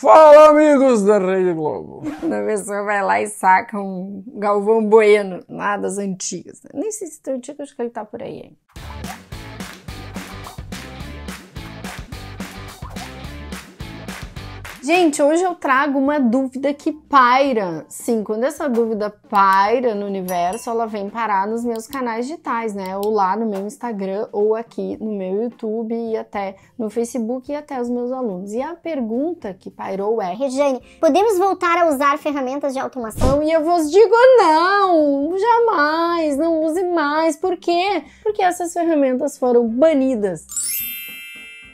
Fala, amigos da Rede Globo! A pessoa vai lá e saca um Galvão Bueno, lá das antigas. Nem sei se tem antigo, acho que ele tá por aí, hein? Gente, hoje eu trago uma dúvida que paira. Sim, quando essa dúvida paira no universo, ela vem parar nos meus canais digitais, né? Ou lá no meu Instagram, ou aqui no meu YouTube e até no Facebook e até os meus alunos. E a pergunta que pairou é: Regiane, podemos voltar a usar ferramentas de automação? E eu vos digo não, jamais, não use mais. Por quê? Porque essas ferramentas foram banidas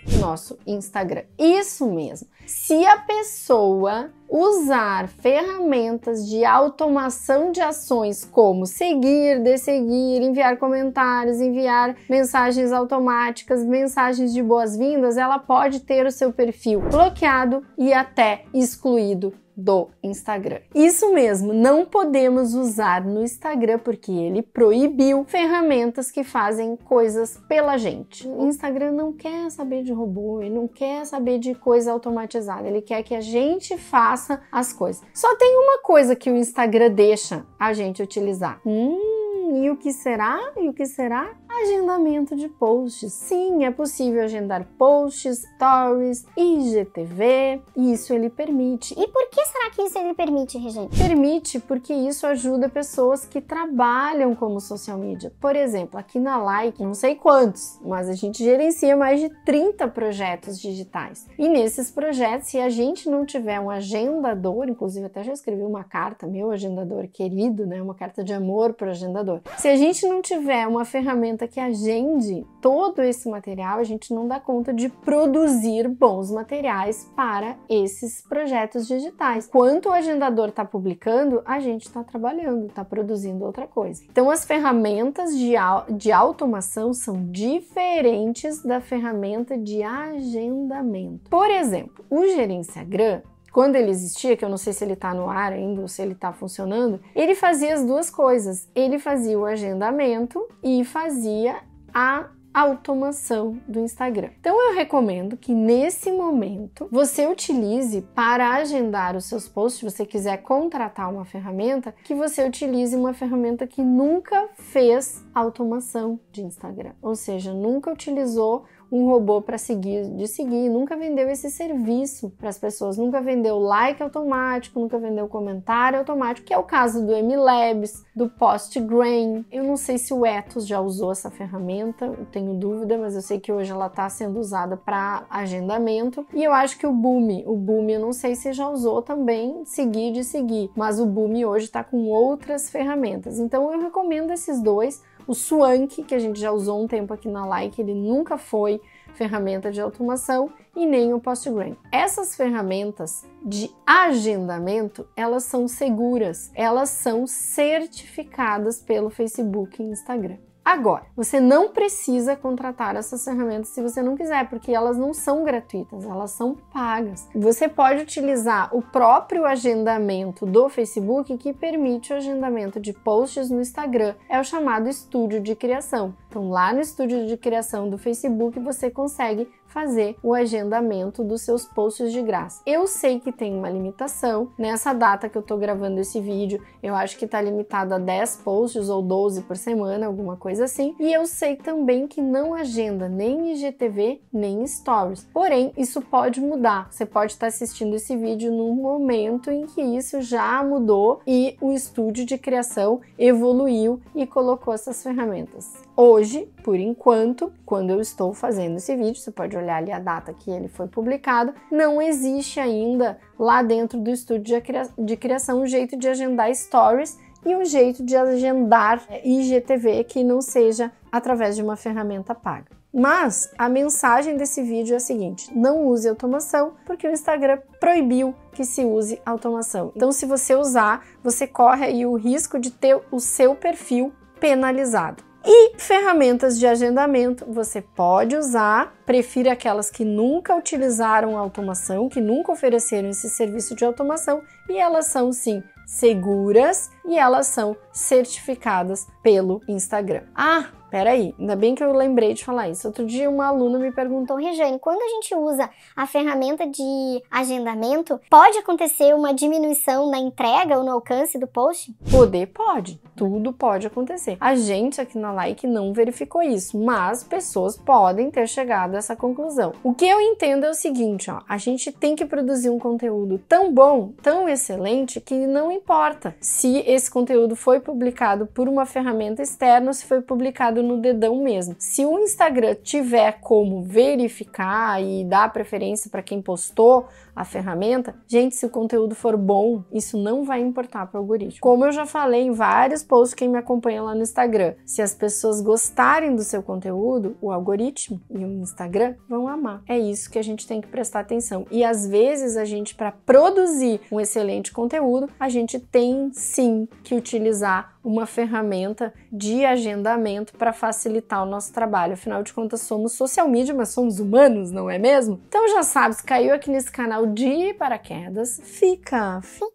do nosso Instagram. Isso mesmo se a pessoa usar ferramentas de automação de ações como seguir, desseguir, enviar comentários, enviar mensagens automáticas, mensagens de boas-vindas, ela pode ter o seu perfil bloqueado e até excluído do Instagram. Isso mesmo, não podemos usar no Instagram porque ele proibiu ferramentas que fazem coisas pela gente. O Instagram não quer saber de robô, ele não quer saber de coisa automatizada, ele quer que a gente faça faça as coisas. Só tem uma coisa que o Instagram deixa a gente utilizar. Hum, e o que será? E o que será? agendamento de posts. Sim, é possível agendar posts, stories, IGTV, isso ele permite. E por que será que isso ele permite, Regente? Permite porque isso ajuda pessoas que trabalham como social media. Por exemplo, aqui na Like, não sei quantos, mas a gente gerencia mais de 30 projetos digitais. E nesses projetos, se a gente não tiver um agendador, inclusive até já escrevi uma carta, meu agendador querido, né, uma carta de amor para o agendador. Se a gente não tiver uma ferramenta que agende todo esse material, a gente não dá conta de produzir bons materiais para esses projetos digitais. Quanto o agendador está publicando, a gente está trabalhando, está produzindo outra coisa. Então, as ferramentas de, de automação são diferentes da ferramenta de agendamento. Por exemplo, o Gerenciagram quando ele existia, que eu não sei se ele está no ar ainda ou se ele está funcionando, ele fazia as duas coisas. Ele fazia o agendamento e fazia a automação do Instagram. Então eu recomendo que nesse momento você utilize para agendar os seus posts, se você quiser contratar uma ferramenta, que você utilize uma ferramenta que nunca fez automação de Instagram, ou seja, nunca utilizou um robô para seguir de seguir, nunca vendeu esse serviço para as pessoas, nunca vendeu like automático, nunca vendeu comentário automático, que é o caso do MLabs, do Postgrain. Eu não sei se o Ethos já usou essa ferramenta, eu tenho dúvida, mas eu sei que hoje ela está sendo usada para agendamento. E eu acho que o Boom, o Boom eu não sei se já usou também seguir de seguir, mas o Boom hoje está com outras ferramentas. Então eu recomendo esses dois o Swank, que a gente já usou um tempo aqui na Like, ele nunca foi ferramenta de automação e nem o PostgreSQL. Essas ferramentas de agendamento, elas são seguras, elas são certificadas pelo Facebook e Instagram. Agora, você não precisa contratar essas ferramentas se você não quiser, porque elas não são gratuitas, elas são pagas. Você pode utilizar o próprio agendamento do Facebook que permite o agendamento de posts no Instagram, é o chamado estúdio de criação. Então, lá no estúdio de criação do Facebook, você consegue fazer o agendamento dos seus posts de graça. Eu sei que tem uma limitação, nessa data que eu tô gravando esse vídeo, eu acho que tá limitado a 10 posts ou 12 por semana, alguma coisa assim. E eu sei também que não agenda nem IGTV, nem Stories. Porém, isso pode mudar. Você pode estar tá assistindo esse vídeo num momento em que isso já mudou e o estúdio de criação evoluiu e colocou essas ferramentas hoje, por enquanto, quando eu estou fazendo esse vídeo, você pode olhar ali a data que ele foi publicado, não existe ainda lá dentro do estúdio de criação um jeito de agendar stories e um jeito de agendar é, IGTV que não seja através de uma ferramenta paga. Mas a mensagem desse vídeo é a seguinte: não use automação, porque o Instagram proibiu que se use automação. Então, se você usar, você corre aí o risco de ter o seu perfil penalizado. E ferramentas de agendamento você pode usar, prefira aquelas que nunca utilizaram automação, que nunca ofereceram esse serviço de automação e elas são sim seguras e elas são certificadas pelo Instagram. Ah, Peraí, ainda bem que eu lembrei de falar isso. Outro dia uma aluna me perguntou, Rejane, quando a gente usa a ferramenta de agendamento, pode acontecer uma diminuição na entrega ou no alcance do post? Poder pode, tudo pode acontecer. A gente aqui na Like não verificou isso, mas pessoas podem ter chegado a essa conclusão. O que eu entendo é o seguinte, ó, a gente tem que produzir um conteúdo tão bom, tão excelente, que não importa se esse conteúdo foi publicado por uma ferramenta externa ou se foi publicado no dedão mesmo. Se o Instagram tiver como verificar e dar preferência para quem postou a ferramenta, gente, se o conteúdo for bom, isso não vai importar para o algoritmo. Como eu já falei em vários posts quem me acompanha lá no Instagram, se as pessoas gostarem do seu conteúdo, o algoritmo e o Instagram vão amar. É isso que a gente tem que prestar atenção. E às vezes a gente para produzir um excelente conteúdo, a gente tem sim que utilizar uma ferramenta de agendamento para facilitar o nosso trabalho. Afinal de contas, somos social media, mas somos humanos, não é mesmo? Então já sabes caiu aqui nesse canal de paraquedas, fica, fica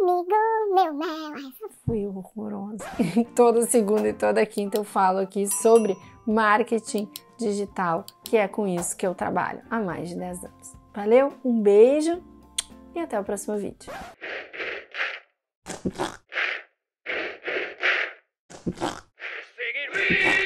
comigo, meu mel. Fui horrorosa. toda segunda e toda quinta eu falo aqui sobre marketing digital, que é com isso que eu trabalho há mais de 10 anos. Valeu, um beijo e até o próximo vídeo. Sing it